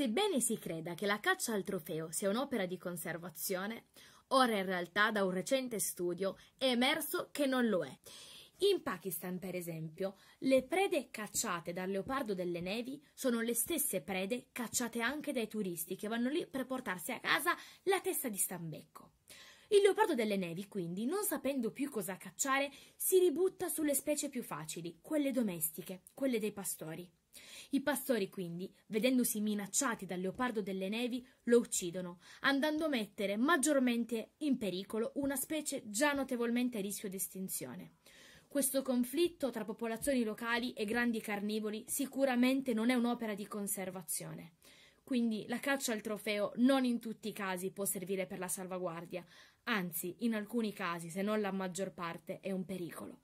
Sebbene si creda che la caccia al trofeo sia un'opera di conservazione, ora in realtà da un recente studio è emerso che non lo è. In Pakistan, per esempio, le prede cacciate dal leopardo delle nevi sono le stesse prede cacciate anche dai turisti che vanno lì per portarsi a casa la testa di stambecco. Il leopardo delle nevi, quindi, non sapendo più cosa cacciare, si ributta sulle specie più facili, quelle domestiche, quelle dei pastori. I pastori, quindi, vedendosi minacciati dal leopardo delle nevi, lo uccidono, andando a mettere maggiormente in pericolo una specie già notevolmente a rischio di estinzione. Questo conflitto tra popolazioni locali e grandi carnivori sicuramente non è un'opera di conservazione. Quindi la caccia al trofeo non in tutti i casi può servire per la salvaguardia, anzi in alcuni casi, se non la maggior parte, è un pericolo.